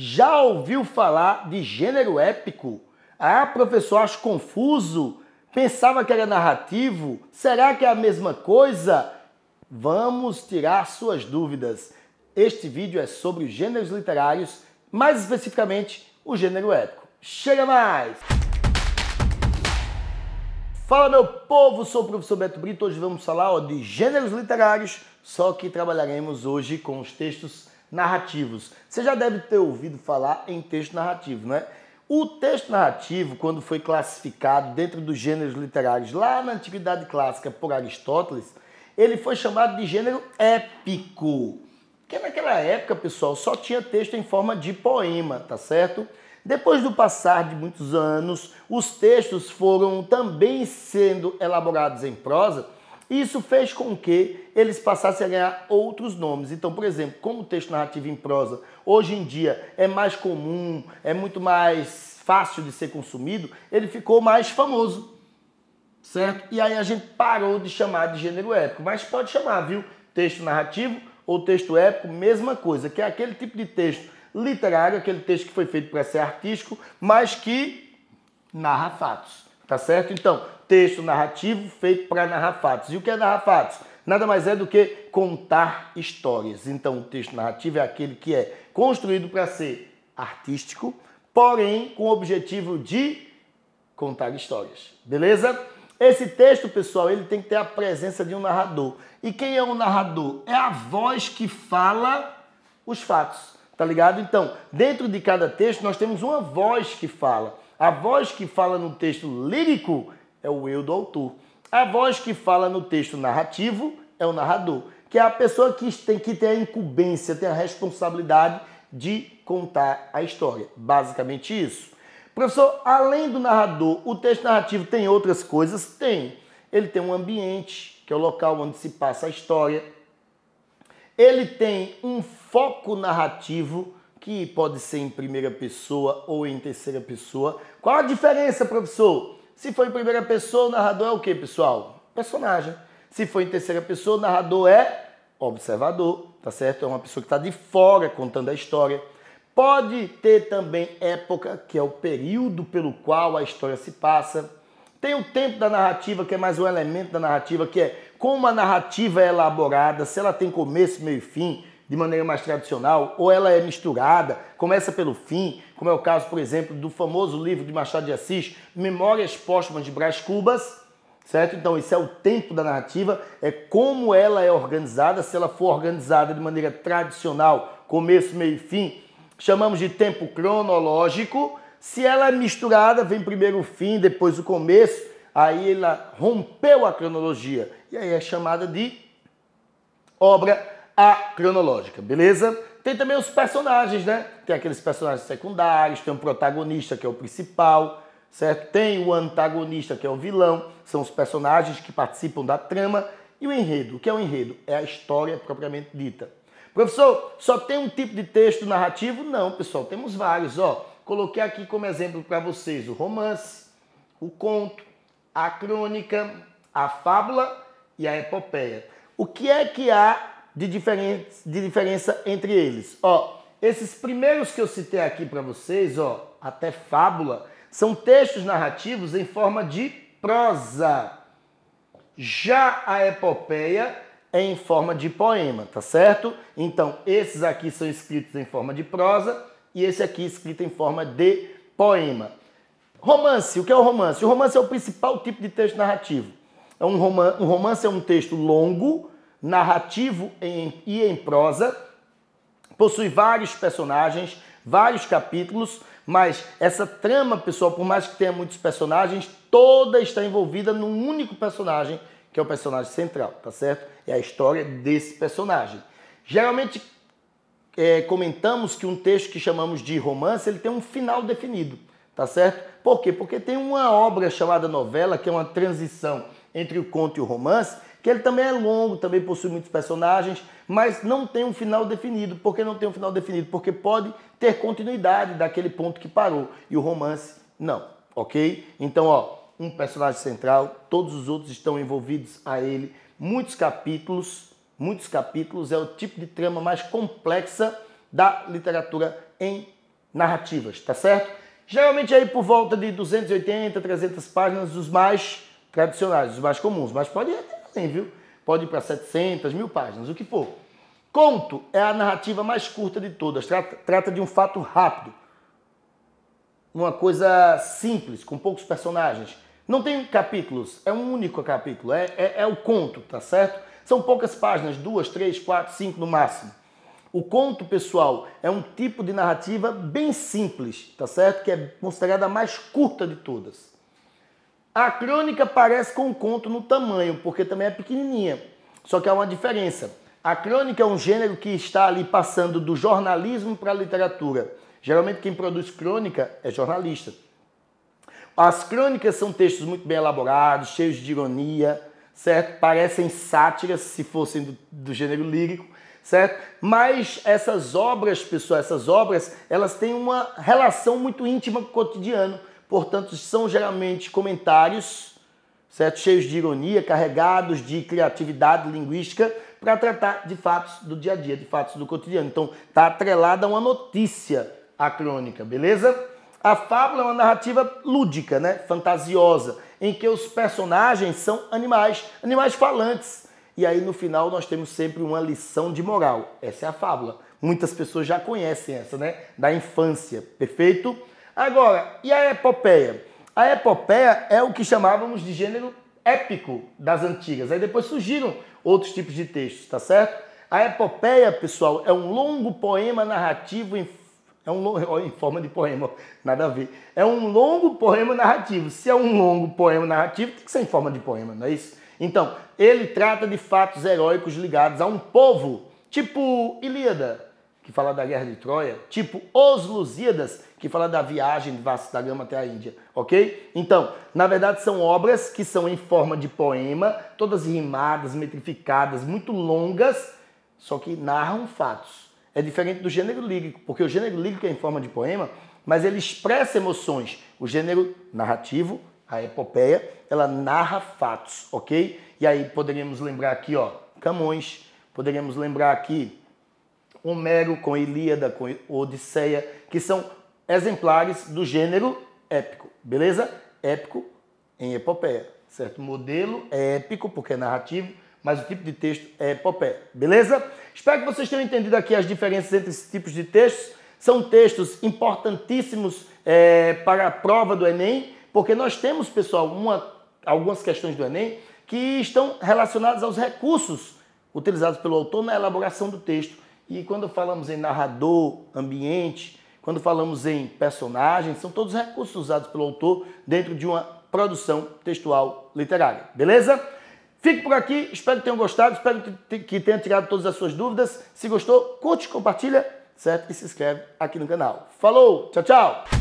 Já ouviu falar de gênero épico? Ah, professor, acho confuso. Pensava que era narrativo. Será que é a mesma coisa? Vamos tirar suas dúvidas. Este vídeo é sobre os gêneros literários, mais especificamente o gênero épico. Chega mais! Fala meu povo, sou o professor Beto Brito. Hoje vamos falar ó, de gêneros literários, só que trabalharemos hoje com os textos narrativos. Você já deve ter ouvido falar em texto narrativo, não é? O texto narrativo, quando foi classificado dentro dos gêneros literários lá na Antiguidade Clássica por Aristóteles, ele foi chamado de gênero épico. Porque naquela época, pessoal, só tinha texto em forma de poema, tá certo? Depois do passar de muitos anos, os textos foram também sendo elaborados em prosa isso fez com que eles passassem a ganhar outros nomes. Então, por exemplo, como o texto narrativo em prosa hoje em dia é mais comum, é muito mais fácil de ser consumido, ele ficou mais famoso, certo? E aí a gente parou de chamar de gênero épico, mas pode chamar, viu? Texto narrativo ou texto épico, mesma coisa, que é aquele tipo de texto literário, aquele texto que foi feito para ser artístico, mas que narra fatos, tá certo? Então, texto narrativo feito para narrar fatos. E o que é narrar fatos? Nada mais é do que contar histórias. Então, o texto narrativo é aquele que é construído para ser artístico, porém com o objetivo de contar histórias. Beleza? Esse texto, pessoal, ele tem que ter a presença de um narrador. E quem é o narrador? É a voz que fala os fatos, tá ligado? Então, dentro de cada texto, nós temos uma voz que fala. A voz que fala no texto lírico é o eu do autor. A voz que fala no texto narrativo é o narrador, que é a pessoa que tem que ter a incumbência, tem a responsabilidade de contar a história. Basicamente isso. Professor, além do narrador, o texto narrativo tem outras coisas? Tem. Ele tem um ambiente, que é o local onde se passa a história. Ele tem um foco narrativo, que pode ser em primeira pessoa ou em terceira pessoa. Qual a diferença, professor? Se for em primeira pessoa, o narrador é o que, pessoal? Personagem. Se for em terceira pessoa, o narrador é observador, tá certo? É uma pessoa que está de fora contando a história. Pode ter também época, que é o período pelo qual a história se passa. Tem o tempo da narrativa, que é mais um elemento da narrativa, que é como a narrativa é elaborada, se ela tem começo, meio e fim, de maneira mais tradicional, ou ela é misturada, começa pelo fim, como é o caso, por exemplo, do famoso livro de Machado de Assis, Memórias Póstumas de Brás Cubas, certo? Então, esse é o tempo da narrativa, é como ela é organizada, se ela for organizada de maneira tradicional, começo, meio e fim, chamamos de tempo cronológico. Se ela é misturada, vem primeiro o fim, depois o começo, aí ela rompeu a cronologia. E aí é chamada de obra a cronológica, beleza? Tem também os personagens, né? Tem aqueles personagens secundários, tem o protagonista que é o principal, certo? Tem o antagonista que é o vilão, são os personagens que participam da trama. E o enredo, o que é o enredo? É a história propriamente dita. Professor, só tem um tipo de texto narrativo? Não, pessoal, temos vários, ó. Coloquei aqui como exemplo para vocês o romance, o conto, a crônica, a fábula e a epopeia. O que é que há de, diferen de diferença entre eles. Ó, esses primeiros que eu citei aqui para vocês, ó, até fábula, são textos narrativos em forma de prosa. Já a epopeia é em forma de poema, tá certo? Então, esses aqui são escritos em forma de prosa e esse aqui escrito em forma de poema. Romance, o que é o romance? O romance é o principal tipo de texto narrativo. É um, romance, um romance é um texto longo narrativo e em prosa, possui vários personagens, vários capítulos, mas essa trama, pessoal, por mais que tenha muitos personagens, toda está envolvida num único personagem, que é o personagem central, tá certo? É a história desse personagem. Geralmente é, comentamos que um texto que chamamos de romance, ele tem um final definido, tá certo? Por quê? Porque tem uma obra chamada novela, que é uma transição entre o conto e o romance, que ele também é longo, também possui muitos personagens, mas não tem um final definido. Por que não tem um final definido? Porque pode ter continuidade daquele ponto que parou. E o romance, não, ok? Então, ó, um personagem central, todos os outros estão envolvidos a ele, muitos capítulos, muitos capítulos, é o tipo de trama mais complexa da literatura em narrativas, tá certo? Geralmente aí por volta de 280, 300 páginas, os mais tradicionais, os mais comuns, mas pode ir até também, viu? Pode ir para 700, mil páginas, o que for. Conto é a narrativa mais curta de todas. Trata, trata de um fato rápido. Uma coisa simples, com poucos personagens. Não tem capítulos, é um único capítulo. É, é, é o conto, tá certo? São poucas páginas, duas, três, quatro, cinco no máximo. O conto, pessoal, é um tipo de narrativa bem simples, tá certo? Que é considerada a mais curta de todas. A crônica parece com um conto no tamanho, porque também é pequenininha. Só que há uma diferença. A crônica é um gênero que está ali passando do jornalismo para a literatura. Geralmente quem produz crônica é jornalista. As crônicas são textos muito bem elaborados, cheios de ironia, certo? Parecem sátiras se fossem do, do gênero lírico, certo? Mas essas obras, pessoal, essas obras, elas têm uma relação muito íntima com o cotidiano portanto, são geralmente comentários, certo? Cheios de ironia, carregados de criatividade linguística, para tratar de fatos do dia a dia, de fatos do cotidiano. Então, está atrelada a uma notícia a crônica, beleza? A fábula é uma narrativa lúdica, né? Fantasiosa, em que os personagens são animais, animais falantes. E aí no final nós temos sempre uma lição de moral. Essa é a fábula. Muitas pessoas já conhecem essa, né? Da infância, perfeito? Agora, e a epopeia? A epopeia é o que chamávamos de gênero épico das antigas. Aí depois surgiram outros tipos de textos, tá certo? A epopeia, pessoal, é um longo poema narrativo em é um em forma de poema, nada a ver. É um longo poema narrativo. Se é um longo poema narrativo, tem que ser em forma de poema, não é isso? Então, ele trata de fatos heróicos ligados a um povo, tipo Ilíada, que fala da guerra de Troia, tipo Os Lusíadas, que fala da viagem de Vasco da Gama até a Índia, ok? Então, na verdade, são obras que são em forma de poema, todas rimadas, metrificadas, muito longas, só que narram fatos. É diferente do gênero lírico, porque o gênero lírico é em forma de poema, mas ele expressa emoções. O gênero narrativo, a epopeia, ela narra fatos, ok? E aí poderíamos lembrar aqui, ó, Camões, poderíamos lembrar aqui Homero com Ilíada, com Odisseia, que são exemplares do gênero épico, beleza? Épico em epopeia, certo? O modelo é épico, porque é narrativo, mas o tipo de texto é epopeia, beleza? Espero que vocês tenham entendido aqui as diferenças entre esses tipos de textos. São textos importantíssimos é, para a prova do Enem, porque nós temos, pessoal, uma, algumas questões do Enem que estão relacionadas aos recursos utilizados pelo autor na elaboração do texto. E quando falamos em narrador, ambiente, quando falamos em personagens, são todos recursos usados pelo autor dentro de uma produção textual literária. Beleza? Fique por aqui, espero que tenham gostado, espero que tenha tirado todas as suas dúvidas. Se gostou, curte, compartilha, certo? E se inscreve aqui no canal. Falou, tchau, tchau!